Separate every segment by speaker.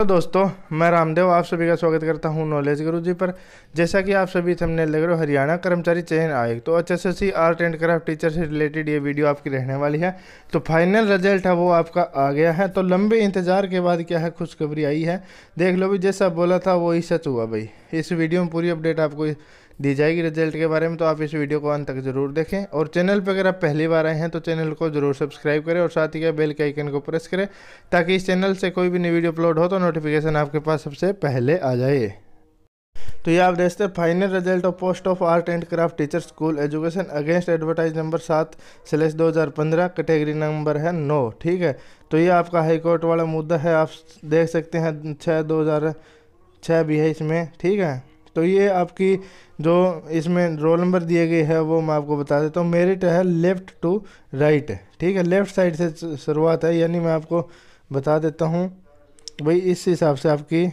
Speaker 1: तो दोस्तों मैं रामदेव आप सभी का स्वागत करता हूं नॉलेज गुरु जी पर जैसा कि आप सभी थमने लग रहे हो हरियाणा कर्मचारी चयन आयोग तो H S art and craft teacher से रिलेटेड ये वीडियो आपकी रहने वाली है तो फाइनल रिजल्ट है वो आपका आ गया है तो लंबे इंतजार के बाद क्या है खुशखबरी आई है देख लो भी जैसा बोला था वही सच हुआ भाई इस वीडियो में पूरी अपडेट आपको दी जाएगी रिजल्ट के बारे में तो आप इस वीडियो को अंत तक जरूर देखें और चैनल पर अगर आप पहली बार आए हैं तो चैनल को जरूर सब्सक्राइब करें और साथ ही क्या बेल के आइकन को प्रेस करें ताकि इस चैनल से कोई भी नई वीडियो अपलोड हो तो नोटिफिकेशन आपके पास सबसे पहले आ जाए तो ये आप देखते हैं final result of post of art and craft teacher school education against advertise number सात स्लेस दो हज़ार पंद्रह कैटेगरी नंबर है नौ ठीक है तो ये आपका हाई कोर्ट वाला मुद्दा है आप देख सकते हैं छः दो हज़ार छः भी है इसमें ठीक है तो ये आपकी जो इसमें रोल नंबर दिए गए है वो मैं आपको बता देता हूँ मेरिट है लेफ़्ट टू राइट ठीक है लेफ़्ट साइड से शुरुआत है यानी मैं आपको बता देता हूँ भाई इस हिसाब से आपकी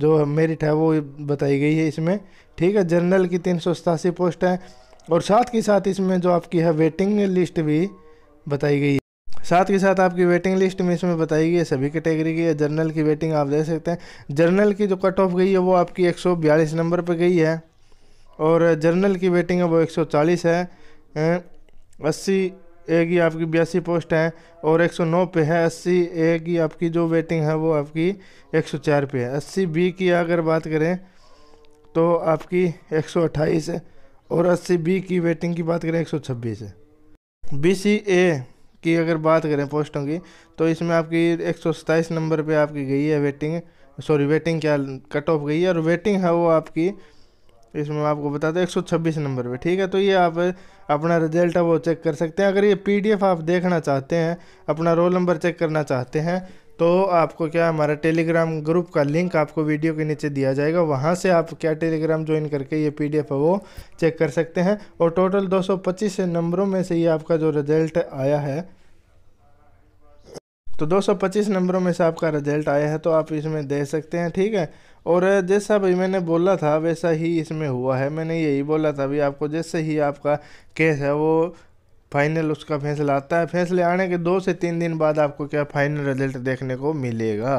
Speaker 1: जो मेरिट है वो बताई गई है इसमें ठीक है जनरल की तीन सौ सतासी पोस्ट है और साथ के साथ इसमें जो आपकी है वेटिंग लिस्ट भी बताई गई है साथ के साथ आपकी वेटिंग लिस्ट में इसमें बताई गई है सभी कैटेगरी की है जर्नल की वेटिंग आप देख सकते हैं जर्नल की जो कट ऑफ गई है वो आपकी एक नंबर पर गई है और जर्नल की वेटिंग है वो 140 है अस्सी ए की आपकी बयासी पोस्ट है और 109 पे है अस्सी ए की आपकी जो वेटिंग है वो आपकी 104 पे है अस्सी बी की अगर बात करें तो आपकी 128 है और अस्सी बी की वेटिंग की बात करें 126 है बी सी ए की अगर बात करें पोस्टों की तो इसमें आपकी एक नंबर पर आपकी गई है वेटिंग सॉरी वेटिंग क्या कट ऑफ गई है और वेटिंग है वो आपकी इसमें आपको बता दें एक नंबर पे ठीक है तो ये आप अपना रिजल्ट है वो चेक कर सकते हैं अगर ये पीडीएफ आप देखना चाहते हैं अपना रोल नंबर चेक करना चाहते हैं तो आपको क्या हमारा टेलीग्राम ग्रुप का लिंक आपको वीडियो के नीचे दिया जाएगा वहाँ से आप क्या टेलीग्राम ज्वाइन करके ये पीडीएफ है वो चेक कर सकते हैं और टोटल 225 नंबरों में से ये आपका जो रिजल्ट आया है तो 225 नंबरों में से आपका रिजल्ट आया है तो आप इसमें दे सकते हैं ठीक है और जैसा भाई मैंने बोला था वैसा ही इसमें हुआ है मैंने यही बोला था अभी आपको जैसे ही आपका केस है वो फाइनल उसका फैसला आता है फैसले आने के दो से तीन दिन बाद आपको क्या फाइनल रिजल्ट देखने को मिलेगा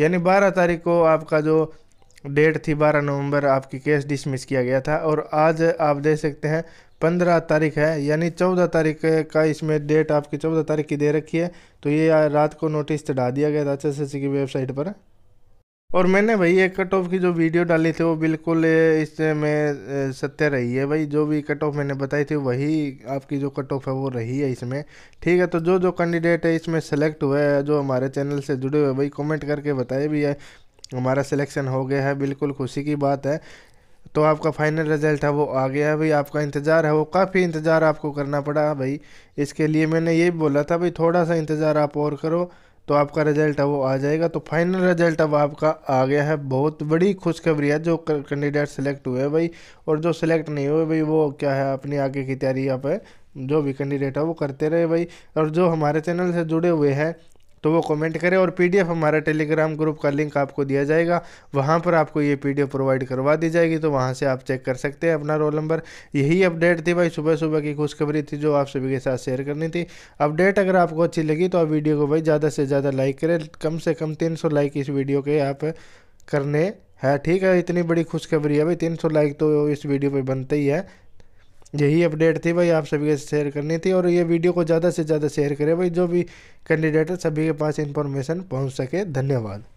Speaker 1: यानी बारह तारीख को आपका जो डेट थी बारह नवंबर आपकी केस डिसमिस किया गया था और आज आप देख सकते हैं पंद्रह तारीख है यानी चौदह तारीख का इसमें डेट आपकी चौदह तारीख की दे रखी है तो ये रात को नोटिस चढ़ा दिया गया था एच की वेबसाइट पर और मैंने भाई एक कट ऑफ की जो वीडियो डाली थी वो बिल्कुल इसमें सत्य रही है भाई जो भी कट ऑफ मैंने बताई थी वही आपकी जो कट ऑफ है वो रही है इसमें ठीक है तो जो जो कैंडिडेट है इसमें सेलेक्ट हुए है जो हमारे चैनल से जुड़े हुए भाई कमेंट करके बताए भी है हमारा सिलेक्शन हो गया है बिल्कुल खुशी की बात है तो आपका फाइनल रिजल्ट है वो आ गया है भाई आपका इंतज़ार है वो काफ़ी इंतज़ार आपको करना पड़ा भाई इसके लिए मैंने ये बोला था भाई थोड़ा सा इंतज़ार आप और करो तो आपका रिजल्ट है वो आ जाएगा तो फाइनल रिजल्ट अब आपका आ गया है बहुत बड़ी खुशखबरी है जो कैंडिडेट सेलेक्ट हुए भाई और जो सेलेक्ट नहीं हुए भाई वो क्या है अपनी आगे की तैयारी यहाँ पर जो भी कैंडिडेट है वो करते रहे भाई और जो हमारे चैनल से जुड़े हुए हैं तो वो कमेंट करें और पीडीएफ हमारा टेलीग्राम ग्रुप का लिंक आपको दिया जाएगा वहाँ पर आपको ये पीडीएफ प्रोवाइड करवा दी जाएगी तो वहाँ से आप चेक कर सकते हैं अपना रोल नंबर यही अपडेट थी भाई सुबह सुबह की खुशखबरी थी जो आप सभी के साथ शेयर करनी थी अपडेट अगर आपको अच्छी लगी तो आप वीडियो को भाई ज़्यादा से ज़्यादा लाइक करें कम से कम तीन सौ लाइक इस वीडियो के आप करने हैं ठीक है इतनी बड़ी खुशखबरी है भाई तीन सौ लाइक तो इस वीडियो पर बनते ही है यही अपडेट थी भाई आप सभी के शेयर करनी थी और ये वीडियो को ज़्यादा से ज़्यादा शेयर करें भाई जो भी कैंडिडेट है सभी के पास इन्फॉर्मेशन पहुँच सके धन्यवाद